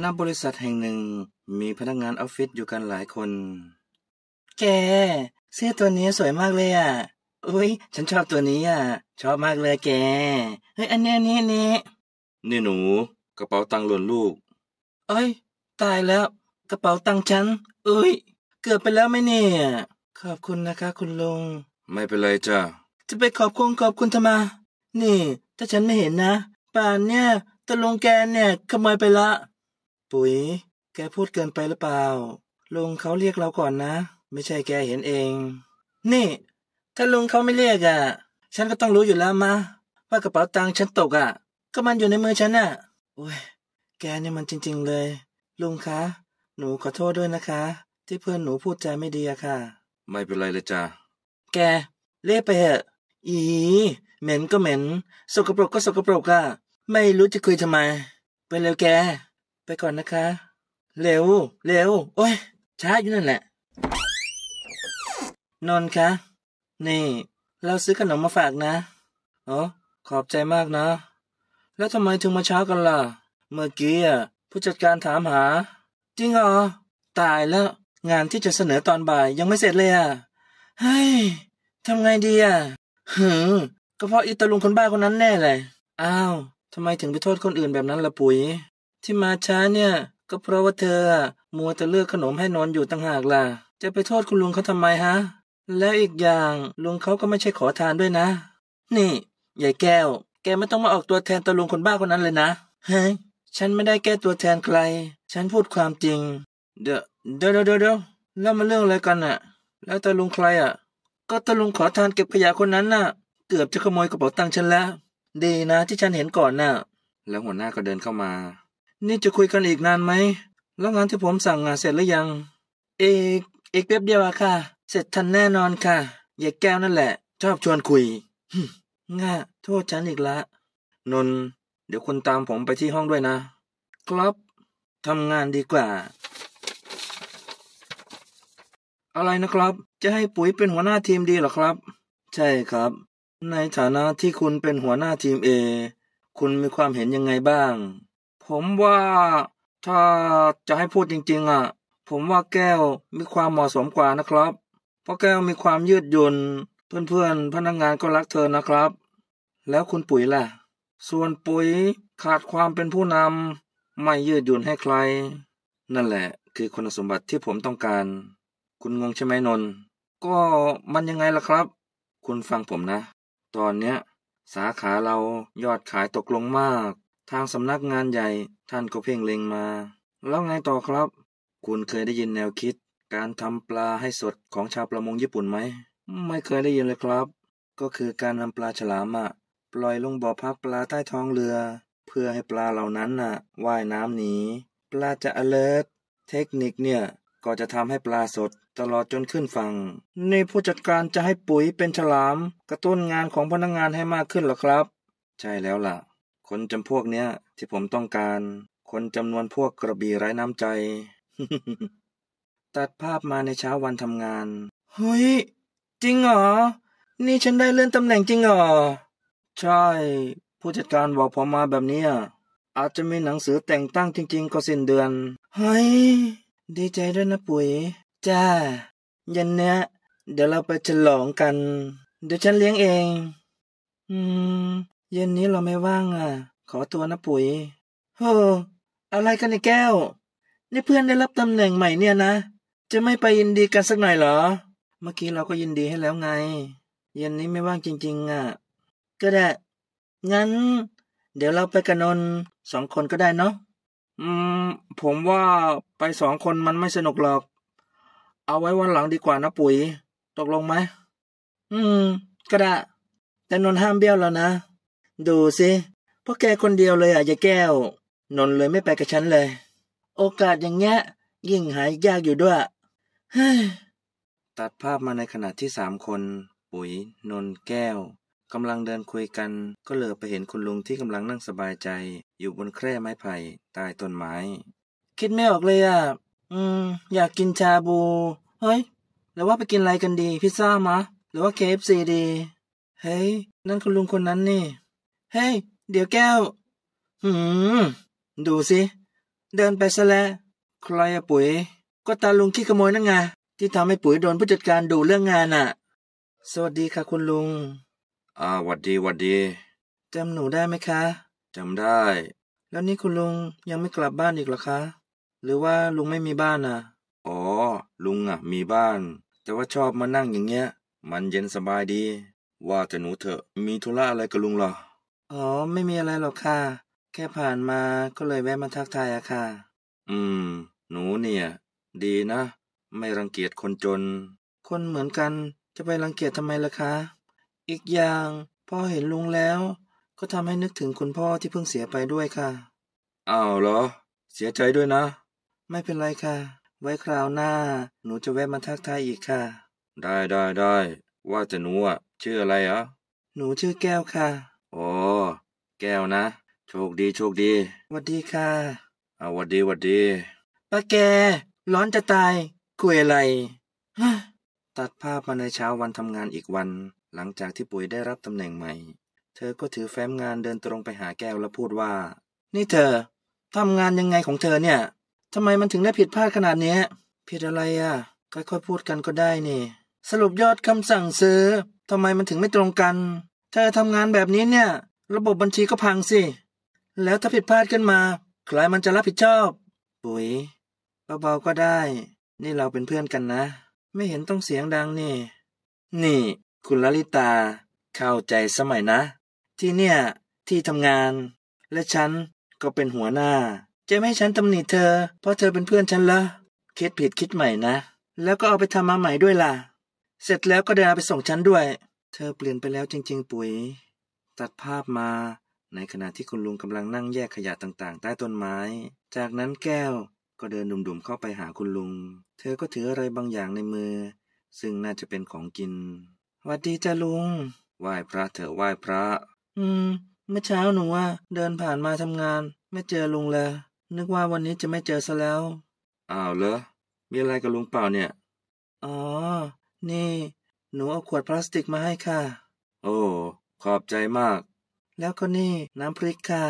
ณบริษัทแห่งหนึ่งมีพนักงานออฟฟิศอยู่กันหลายคน แกเสื้อตัวนี้สวยมากเลยอ่ะอุ้ยฉันชอบตัวนี้อ่ะ ชอบมากเลยแกเฮ้ยอันนี้นี่นี่นี่หนู กระเป๋าตังค์หล่นลูก เอ้ย ตายแล้ว กระเป๋าตังค์ฉันอุ้ยเกือบไปแล้วไหมเนี่ยขอบคุณนะคะ คุณลุง ไม่เป็นไรจ้ะ จะไปขอบคุณ ขอบคุณทำไมนี่ ถ้าฉันไม่เห็นนะ ป่านเนี่ยตะลงแกเนี่ยขโมยไปละปุ๋ยแกพูดเกินไปหรือเปล่า ลุงเขาเรียกเราก่อนนะ ไม่ใช่แกเห็นเอง นี่ ถ้าลุงเขาไม่เรียกอะ่ะ ฉันก็ต้องรู้อยู่แล้วมาว่ากระเป๋าตังค์ฉันตกอะ่ะ ก็มันอยู่ในมือฉันอ่ะโอ้ย แกเนี่ยมันจริงๆเลย ลุงคะ หนูขอโทษด้วยนะคะ ที่เพื่อนหนูพูดจาไม่ดีอะค่ะ ไม่เป็นไรเลยจ้าแก เล่ไปเถอะ อี เหม็นก็เหม็น สกปรกก็สกปรกอะไม่รู้จะคุยทำไมไปเร็วแกไปก่อนนะคะ เร็ว เร็ว โอ้ย ช้าอยู่นั่นแหละนนคะ นี่ เราซื้อขนมมาฝากนะ โอ้ ขอบใจมากนะ แล้วทำไมถึงมาเช้ากันล่ะ เมื่อกี้อ่ะ ผู้จัดการถามหา จริงเหรอตายแล้ว งานที่จะเสนอตอนบ่าย ยังไม่เสร็จเลยอ่ะ เฮ้ย ทำไงดีอ่ะหึมก็เพราะอิตาลุงคนบ้าคนนั้นแน่เลย อ้าว ทำไมถึงไปโทษคนอื่นแบบนั้นล่ะปุ๋ยที่มาช้าเนี่ย ก็เพราะว่าเธอมัวจะเลือกขนมให้นอนอยู่ต่างหากล่ะ จะไปโทษคุณลุงเขาทำไมฮะ แล้วอีกอย่าง ลุงเขาก็ไม่ใช่ขอทานด้วยนะ นี่ยายแก้ว แกไม่ต้องมาออกตัวแทนตะลุงคนบ้าคนนั้นเลยนะเฮ้ยฉันไม่ได้แก้ตัวแทนใคร ฉันพูดความจริง เดี๋ยวเดี๋ยวเดี๋ยวเดแล้วมาเรื่องอะไรกันอะแล้วตะลุงใครอะก็ตะลุงขอทานเก็บขยะคนนั้นน่ะ เกือบจะขโมยกระเป๋าตังค์ฉันแล้วดีนะ ที่ฉันเห็นก่อนน่ะ แล้วหัวหน้าก็เดินเข้ามานี่จะคุยกันอีกนานไหม แล้วงานที่ผมสั่งอ่ะเสร็จหรือยัง เอกเอกแป๊บเดียวค่ะ เสร็จทันแน่นอนค่ะอย่าแก้วนั่นแหละ ชอบชวนคุยง่า โทษฉันอีกละ นนเดี๋ยวคุณตามผมไปที่ห้องด้วยนะครับทำงานดีกว่า อะไรนะครับ จะให้ปุ๋ยเป็นหัวหน้าทีมดีหรอครับ ใช่ครับ ในฐานะที่คุณเป็นหัวหน้าทีมเอ คุณมีความเห็นยังไงบ้างผมว่าถ้าจะให้พูดจริง ๆ อ่ะ ผมว่าแก้วมีความเหมาะสมกว่านะครับ เพราะแก้วมีความยืดหยุ่นเพื่อนๆพนักงงานก็รักเธอนะครับ แล้วคุณปุ๋ยล่ะส่วนปุ๋ยขาดความเป็นผู้นำไม่ยืดหยุ่นให้ใคร นั่นแหละคือคุณสมบัติที่ผมต้องการ คุณงงใช่ไหมนน ก็มันยังไงล่ะครับ คุณฟังผมนะ ตอนเนี้ยสาขาเรายอดขายตกลงมากทางสำนักงานใหญ่ท่านก็เพ่งเล็งมาแล้วไงต่อครับ คุณเคยได้ยินแนวคิด การทำปลาให้สดของชาวประมงญี่ปุ่นไหม ไม่เคยได้ยินเลยครับ ก็คือการนำปลาฉลามอะปล่อยลงบ่อพักปลาใต้ท้องเรือ เพื่อให้ปลาเหล่านั้นน่ะว่ายน้ำหนีปลาจะ alert เทคนิคเนี่ยก็จะทำให้ปลาสดตลอดจนขึ้นฝั่งในผู้จัดการจะให้ปุ๋ยเป็นฉลามกระตุ้นงานของพนักงงานให้มากขึ้นหรอครับ ใช่แล้วล่ะคนจำพวกเนี้ย ที่ผมต้องการ คนจำนวนพวกกระบี่ไร้น้ำใจตัดภาพมาในเช้าวันทำงาน เฮ้ย จริงเหรอ นี่ฉันได้เลื่อนตำแหน่งจริงเหรอ ใช่ ผู้จัดการบอกผมมาแบบนี้อาจจะมีหนังสือแต่งตั้งจริง ๆ ก็สิ้นเดือน เฮ้ย ดีใจด้วยนะปุ๋ย จ้ายันเนี้ย เดี๋ยวเราไปฉลองกันเดี๋ยวฉันเลี้ยงเอง อืมเย็นนี้เราไม่ว่างอ่ะ ขอตัวนะปุ๋ยเฮ้ออะไรกันไอ้แก้ว นี่เพื่อนได้รับตำแหน่งใหม่เนี่ยนะ จะไม่ไปยินดีกันสักหน่อยเหรอ เมื่อกี้เราก็ยินดีให้แล้วไง เย็นนี้ไม่ว่างจริง ๆ อ่ะ ก็ได้ งั้น เดี๋ยวเราไปกันนนสองคนก็ได้เนาะ อืม ผมว่าไปสองคนมันไม่สนุกหรอก เอาไว้วันหลังดีกว่านะปุ๋ย ตกลงไหม อืม ก็ได้ แต่นนห้ามเบี้ยวแล้วนะดูสิพราะแกคนเดียวเลยอ่ะยายแก้ว นนเลยไม่ไปกับฉันเลย โอกาสอย่างเงี้ย ยิ่งหายยากอยู่ด้วยตัดภาพมาในขณะที่สามคน ปุ๋ย นน แก้วกำลังเดินคุยกัน ก็เหลือไปเห็นคุณลุงที่กำลังนั่งสบายใจ อยู่บนแคร่ไม้ไผ่ใต้ต้นไม้ คิดไม่ออกเลยอ่ะอืม อยากกินชาบู เฮ้ยแล้วว่าไปกินอะไรกันดี พิซซ่ามะหรือว่าเคฟซีดีเฮ้ยนั่นคุณลุงคนนั้นนี่เฮ้ย เดี๋ยวแก้วหืมดูสิ เดินไปซะแล้วใครอะปุ๋ย ก็ตาลุงขี้ขโมยนั่นไง ที่ทำให้ปุ๋ยโดนผู้จัดการดูเรื่องงานอะสวัสดีค่ะคุณลุง อ่าวัดดีวัดดี จำหนูได้ไหมคะ จำได้ แล้วนี่คุณลุง ยังไม่กลับบ้านอีกเหรอคะ หรือว่าลุงไม่มีบ้านอ่ะ อ๋อ ลุงอ่ะ มีบ้าน แต่ว่าชอบมานั่งอย่างเงี้ย มันเย็นสบายดี ว่าแต่หนูเถอะ มีธุระอะไรกับลุงเหรออ๋อไม่มีอะไรหรอกค่ะแค่ผ่านมาก็เลยแวะมาทักทายอะค่ะอืม หนูเนี่ย ดีนะ ไม่รังเกียจคนจน คนเหมือนกันจะไปรังเกียจทำไมล่ะคะ อีกอย่างพ่อเห็นลุงแล้ว ก็ทำให้นึกถึงคุณพ่อที่เพิ่งเสียไปด้วยค่ะอ้าวเหรอ เสียใจด้วยนะ ไม่เป็นไรค่ะ ไว้คราวหน้า หนูจะแวะมาทักทายอีกค่ะ ได้ได้ได้ว่าแต่หนูอะชื่ออะไรอะหนูชื่อแก้วค่ะแก้วนะ โชคดี โชคดีสวัสดีค่ะเอาสวัสดีสวัสดีป้าแก ร้อนจะตาย คุยอะไรตัดภาพมาในเช้าวันทำงานอีกวัน หลังจากที่ปุ๋ยได้รับตำแหน่งใหม่ เธอก็ถือแฟ้มงานเดินตรงไปหาแก้วแล้วพูดว่า นี่เธอทำงานยังไงของเธอเนี่ยทำไมมันถึงได้ผิดพลาดขนาดนี้ผิดอะไรอะ่ะ ค่อยๆพูดกันก็ได้นี่ สรุปยอดคำสั่งซื้อทำไมมันถึงไม่ตรงกันเธอทำงานแบบนี้เนี่ยระบบบัญชีก็พังสิ แล้วถ้าผิดพลาดขึ้นมา ใครมันจะรับผิดชอบ ปุ๋ยเบาๆก็ได้ นี่เราเป็นเพื่อนกันนะ ไม่เห็นต้องเสียงดังนี่ นี่ คุณลลิตาเข้าใจสมัยนะ ที่เนี่ย ที่ทำงาน และฉันก็เป็นหัวหน้า จะไม่ให้ฉันตำหนิเธอ เพราะเธอเป็นเพื่อนฉันละคิดผิดคิดใหม่นะ แล้วก็เอาไปทำมาใหม่ด้วยล่ะ เสร็จแล้วก็เดินไปส่งฉันด้วย เธอเปลี่ยนไปแล้วจริง ๆ ปุ๋ยัดภาพมาในขณะที่คุณลุงกำลังนั่งแยกขยะต่าง ๆ ใต้ต้นไม้ จากนั้นแก้วก็เดินดุ่มๆ เข้าไปหาคุณลุง เธอก็ถืออะไรบางอย่างในมือ ซึ่งน่าจะเป็นของกิน วัดดีจ้าลุง ไหว้พระเถอะไหว้พระ อืมเมื่อเช้าหนูว่า เดินผ่านมาทำงาน ไม่เจอลุงเลยนึกว่าวันนี้จะไม่เจอซะแล้ว อ้าวเหรอ มีอะไรกับลุงเปล่าเนี่ย อ๋อ นี่ หนูเอาขวดพลาสติกมาให้ค่ะ โอ้ขอบใจมาก แล้วก็นี่น้ำพริกค่ะ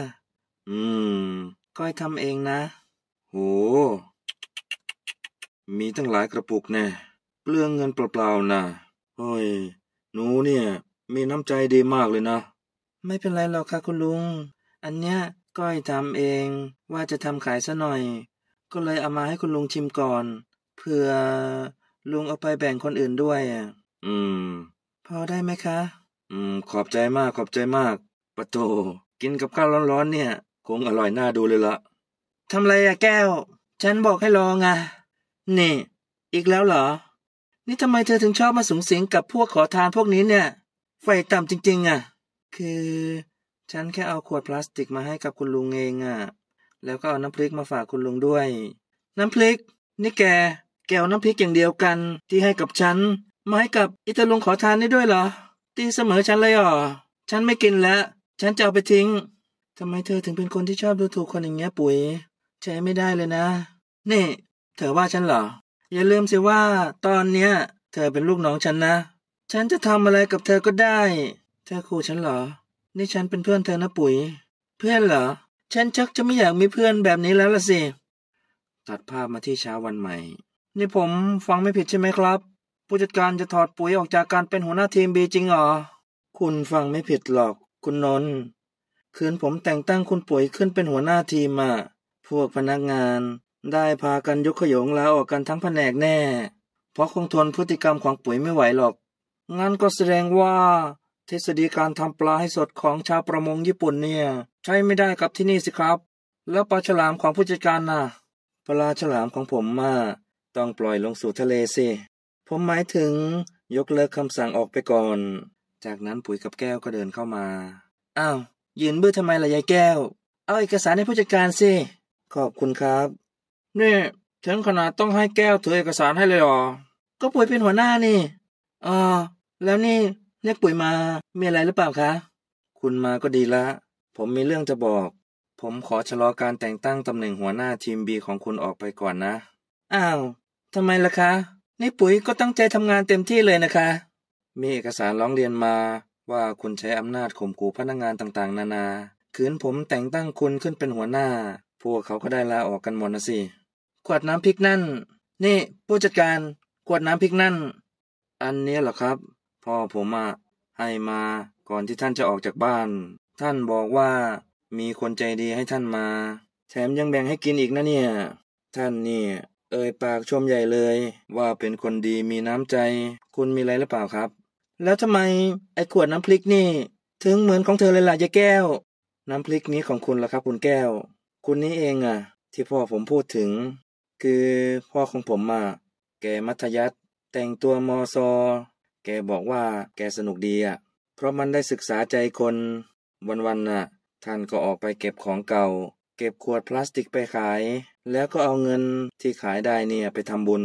อืมก้อยทำเองนะโหมีตั้งหลายกระปุกแน่เปลืองเงินเปล่าๆนะโอ้ยหนูเนี่ย มีน้ำใจดีมากเลยนะไม่เป็นไรหรอกค่ะคุณลุง อันเนี้ยก้อยทำเองว่าจะทำขายซะหน่อย ก็เลยเอามาให้คุณลุงชิมก่อนเผื่อลุงเอาไปแบ่งคนอื่นด้วยอ่ะอืม พอได้ไหมคะอืมขอบใจมากขอบใจมากปะโตกินกับข้าวร้อนๆเนี่ย คงอร่อยน่าดูเลยละทำไรอะแก้ว ฉันบอกให้รองอะนี่ อีกแล้วเหรอ นี่ทำไมเธอถึงชอบมาสูงสิงกับพวกขอทานพวกนี้เนี่ย ไฟต่ำจริงๆอะคือ ฉันแค่เอาขวดพลาสติกมาให้กับคุณลุงเองอะแล้วก็เอาน้ำพริกมาฝากคุณลุงด้วย น้ำพริก นี่แกแก้วน้ำพริกอย่างเดียวกัน ที่ให้กับฉันมาให้กับอิตาลุงขอทานได้ด้วยเหรอตีเสมอฉันเลยเหรอฉันไม่กินแล้ว ฉันจะเอาไปทิ้งทำไมเธอถึงเป็นคนที่ชอบดูถูกคนอย่างเงี้ยปุ๋ยใช้ไม่ได้เลยนะ นี่ เธอว่าฉันเหรอ อย่าลืมสิว่า ตอนเนี้ย เธอเป็นลูกน้องฉันนะ ฉันจะทำอะไรกับเธอก็ได้ เธอขู่ฉันเหรอ นี่ฉันเป็นเพื่อนเธอนะปุ๋ย เพื่อนเหรอ ฉันชักจะไม่อยากมีเพื่อนแบบนี้แล้วละสิ ตัดภาพมาที่เช้าวันใหม่ นี่ผมฟังไม่ผิดใช่ไหมครับผู้จัดการจะถอดปุ๋ยออกจากการเป็นหัวหน้าทีมบีจริงเหรอ คุณฟังไม่ผิดหรอก คุณนนท์คืนผมแต่งตั้งคุณปุ๋ยขึ้นเป็นหัวหน้าทีมอะพวกพนักงานได้พากันยกขยงลาออกกันทั้งแผนกแน่ เพราะคงทนพฤติกรรมของปุ๋ยไม่ไหวหรอก งั้นก็แสดงว่าทฤษฎีการทำปลาให้สดของชาวประมงญี่ปุ่นเนี่ย ใช้ไม่ได้กับที่นี่สิครับ แล้วปลาฉลามของผู้จัดการน่ะ ปลาฉลามของผมมาต้องปล่อยลงสู่ทะเลสิผมหมายถึงยกเลิกคำสั่งออกไปก่อน จากนั้นปุ๋ยกับแก้วก็เดินเข้ามา อ้าว ยืนเบื่อทำไมล่ะยายแก้ว เอาเอกสารให้ผู้จัดการสิ ขอบคุณครับ นี่ ถึงขนาดต้องให้แก้วถือเอกสารให้เลยหรอ ก็ปุ๋ยเป็นหัวหน้านี่อ๋อแล้วนี่ เรียกปุ๋ยมา มีอะไรหรือเปล่าคะ คุณมาก็ดีละ ผมมีเรื่องจะบอก ผมขอชะลอการแต่งตั้งตำแหน่งหัวหน้าทีมบีของคุณออกไปก่อนนะ อ้าวทำไมล่ะคะนี่ปุ๋ยก็ตั้งใจทำงานเต็มที่เลยนะคะ มีเอกสารร้องเรียนมาว่าคุณใช้อำนาจข่มขู่พนักงานต่างๆ นานาคืนผมแต่งตั้งคุณขึ้นเป็นหัวหน้า พวกเขาก็ได้ลาออกกันหมดนะสิขวดน้ำพริกนั่น นี่ ผู้จัดการขวดน้ำพริกนั่น อันนี้เหรอครับพ่อผมอะให้มา ก่อนที่ท่านจะออกจากบ้าน ท่านบอกว่ามีคนใจดีให้ท่านมา แถมยังแบ่งให้กินอีกนะเนี่ย ท่านเนี่ยเอ่ยปากชมใหญ่เลย ว่าเป็นคนดีมีน้ำใจ คุณมีอะไรหรือเปล่าครับ แล้วทำไมไอ้ขวดน้ำพลิกนี่ถึงเหมือนของเธอเลยล่ะยายแก้ว น้ำพลิกนี้ของคุณล่ะครับคุณแก้ว คุณนี้เองอะที่พ่อผมพูดถึง คือพ่อของผมอะแกมัธยัตแต่งตัวมอซอแกบอกว่าแกสนุกดีอะเพราะมันได้ศึกษาใจคนวันๆน่ะ ท่านก็ออกไปเก็บของเก่าเก็บขวดพลาสติกไปขาย แล้วก็เอาเงินที่ขายได้เนี่ย ไปทำบุญ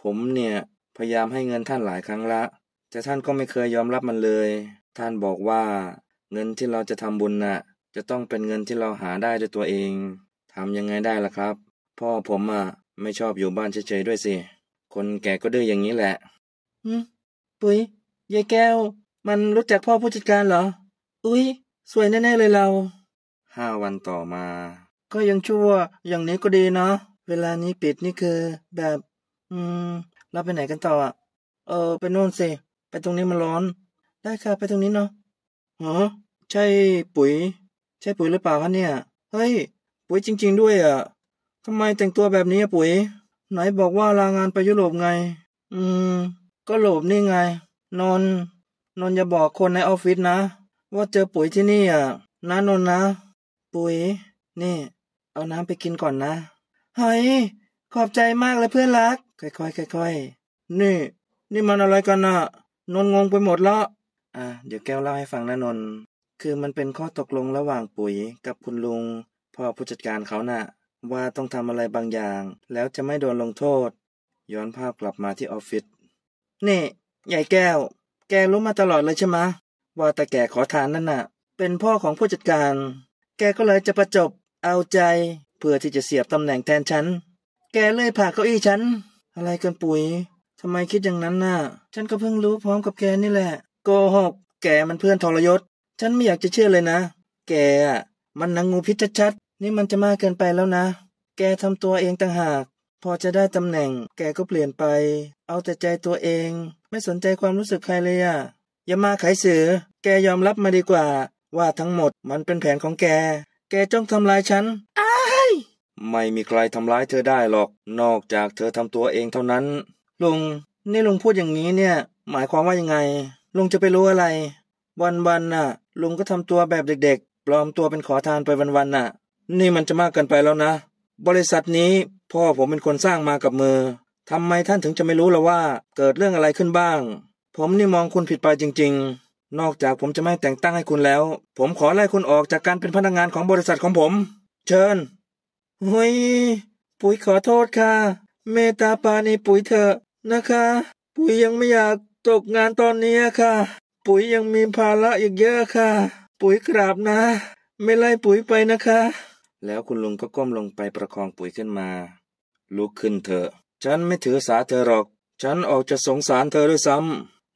ผมเนี่ยพยายามให้เงินท่านหลายครั้งละ แต่ท่านก็ไม่เคยยอมรับมันเลย ท่านบอกว่าเงินที่เราจะทำบุญนะ่ะ จะต้องเป็นเงินที่เราหาได้ด้วยตัวเองทำยังไงได้ล่ะครับ พ่อผมอะ่ะไม่ชอบอยู่บ้านเฉยๆด้วยสิ คนแก่ก็ดื้ออย่างนี้แหละอืมปุ๋ยยายแก้ว มันรู้จักพ่อผู้จัดการเหรออุ้ยสวยแน่ๆเลยเราห้าวันต่อมา ก็ยังชั่ว อย่างนี้ก็ดีเนาะเวลานี้ปิดนี่คือ แบบ อืมเราไปไหนกันต่ออ่ะ เออ ไปโน่นสิ ไปตรงนี้มันร้อน ได้ค่ะ ไปตรงนี้เนาะฮะใช่ปุ๋ย ใช่ปุ๋ยหรือเปล่าคะเนี่ย เฮ้ย ปุ๋ยจริง ๆ ด้วยอะทำไมแต่งตัวแบบนี้อะปุ๋ย ไหนบอกว่าลางานไปยุโรปไง อืม ก็โลบนี่ไง นอนนอนอย่าบอกคนในออฟฟิศนะ ว่าเจอปุ๋ยที่นี่อ่ะ นะนนนะปุ๋ย นี่ เอาน้ำไปกินก่อนนะเฮ้ยขอบใจมากเลยเพื่อนรัก ค่อยๆค่อยๆนี่ นี่มันอะไรกันอะนนงงไปหมดละอ่ะเดี๋ยวแก้วเล่าให้ฟังนะนน คือมันเป็นข้อตกลงระหว่างปุ๋ยกับคุณลุงพ่อผู้จัดการเขานะ่ะ ว่าต้องทำอะไรบางอย่าง แล้วจะไม่โดนลงโทษ ย้อนภาพกลับมาที่ออฟฟิศนี่ ใหญ่แก้ว แกรู้มาตลอดเลยใช่ไหมว่าแต่แกขอทานนั่นนะ่ะ เป็นพ่อของผู้จัดการแกก็เลยจะประจบ เอาใจ เพื่อที่จะเสียบตำแหน่งแทนฉัน แกเลยผ่าเก้าอี้ฉัน อะไรกันปุ๋ยทำไมคิดอย่างนั้นน่ะ ฉันก็เพิ่งรู้พร้อมกับแกนี่แหละ โกหก แกมันเพื่อนทรยศ ฉันไม่อยากจะเชื่อเลยนะ แกอ่ะมันนังงูพิษชัดๆนี่มันจะมากเกินไปแล้วนะ แกทำตัวเองต่างหาก พอจะได้ตำแหน่ง แกก็เปลี่ยนไป เอาแต่ใจตัวเอง ไม่สนใจความรู้สึกใครเลยอ่ะ อย่ามาขายเสือ แกยอมรับมาดีกว่าว่าทั้งหมดมันเป็นแผนของแก แกจ้องทำลายฉันไอ้ไม่มีใครทำร้ายเธอได้หรอก นอกจากเธอทำตัวเองเท่านั้น ลุง นี่ลุงพูดอย่างนี้เนี่ย หมายความว่ายังไงลุงจะไปรู้อะไร วันๆน่ะ ลุงก็ทำตัวแบบเด็กๆ ปลอมตัวเป็นขอทานไปวันๆน่ะ นี่มันจะมากเกินไปแล้วนะ บริษัทนี้ พ่อผมเป็นคนสร้างมากับมือ ทำไมท่านถึงจะไม่รู้ละว่า เกิดเรื่องอะไรขึ้นบ้าง ผมนี่มองคุณผิดไปจริง ๆนอกจากผมจะไม่แต่งตั้งให้คุณแล้ว ผมขอไล่คุณออกจากการเป็นพนักงงานของบริษัทของผม เชิญเฮ้ยปุ๋ยขอโทษค่ะ เมตาปานีปุ๋ยเถอะนะคะ ปุ๋ยยังไม่อยากตกงานตอนนี้ค่ะ ปุ๋ยยังมีภาระอีกเยอะค่ะ ปุ๋ยกราบนะ ไม่ไล่ปุ๋ยไปนะคะ แล้วคุณลุงก็ก้มลงไปประคองปุ๋ยขึ้นมาลุกขึ้นเถอะ ฉันไม่ถือสาเธอหรอก ฉันออกจะสงสารเธอด้วยซ้ำ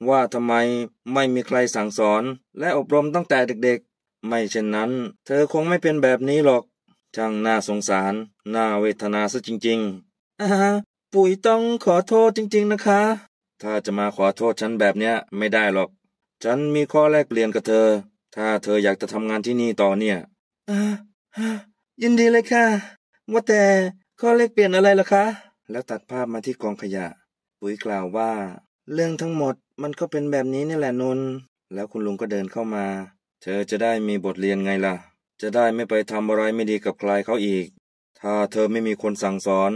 ว่าทำไมไม่มีใครสั่งสอนและอบรมตั้งแต่เด็ก ๆ ไม่เช่นนั้น เธอคงไม่เป็นแบบนี้หรอก ช่างน่าสงสาร น่าเวทนาซะจริงๆอาปุ๋ยต้องขอโทษจริงๆ นะคะ ถ้าจะมาขอโทษฉันแบบเนี้ยไม่ได้หรอก ฉันมีข้อแลกเปลี่ยนกับเธอ ถ้าเธออยากจะทำงานที่นี่ต่อเนี่ยอายินดีเลยค่ะ ว่าแต่ข้อแลกเปลี่ยนอะไรล่ะคะ แล้วตัดภาพมาที่กองขยะ ปุ๋ยกล่าวว่าเรื่องทั้งหมดมันก็เป็นแบบนี้นี่แหละนนแล้วคุณลุงก็เดินเข้ามา เธอจะได้มีบทเรียนไงล่ะ จะได้ไม่ไปทำอะไรไม่ดีกับใครเขาอีก ถ้าเธอไม่มีคนสั่งสอน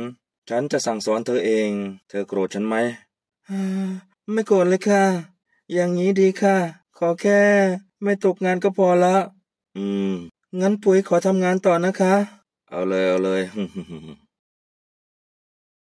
ฉันจะสั่งสอนเธอเอง เธอโกรธฉันไหมไม่โกรธเลยค่ะ อย่างนี้ดีค่ะ ขอแค่ ไม่ตกงานก็พอละ อืม งั้นปุ๋ยขอทำงานต่อนะคะ เอาเลยเอาเลย